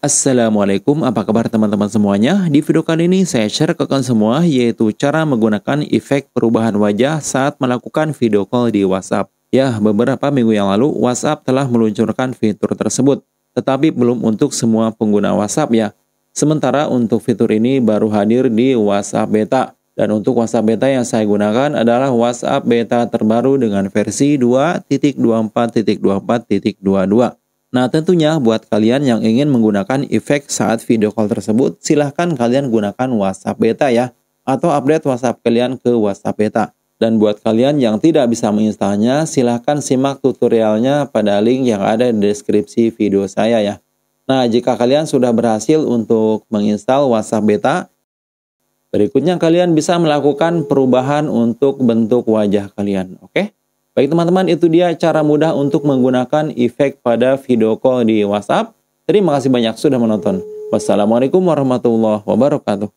Assalamualaikum, apa kabar teman-teman semuanya? Di video kali ini saya share ke kalian semua yaitu cara menggunakan efek perubahan wajah saat melakukan video call di WhatsApp. Ya, beberapa minggu yang lalu WhatsApp telah meluncurkan fitur tersebut, tetapi belum untuk semua pengguna WhatsApp ya. Sementara untuk fitur ini baru hadir di WhatsApp Beta. Dan untuk WhatsApp Beta yang saya gunakan adalah WhatsApp Beta terbaru dengan versi 2.24.24.22. Nah, tentunya buat kalian yang ingin menggunakan efek saat video call tersebut, silahkan kalian gunakan WhatsApp beta ya, atau update WhatsApp kalian ke WhatsApp beta. Dan buat kalian yang tidak bisa menginstalnya, silahkan simak tutorialnya pada link yang ada di deskripsi video saya ya. Nah, jika kalian sudah berhasil untuk menginstal WhatsApp beta, berikutnya kalian bisa melakukan perubahan untuk bentuk wajah kalian, oke? Okay? Baik teman-teman, itu dia cara mudah untuk menggunakan efek pada video call di WhatsApp. Terima kasih banyak sudah menonton. Wassalamualaikum warahmatullahi wabarakatuh.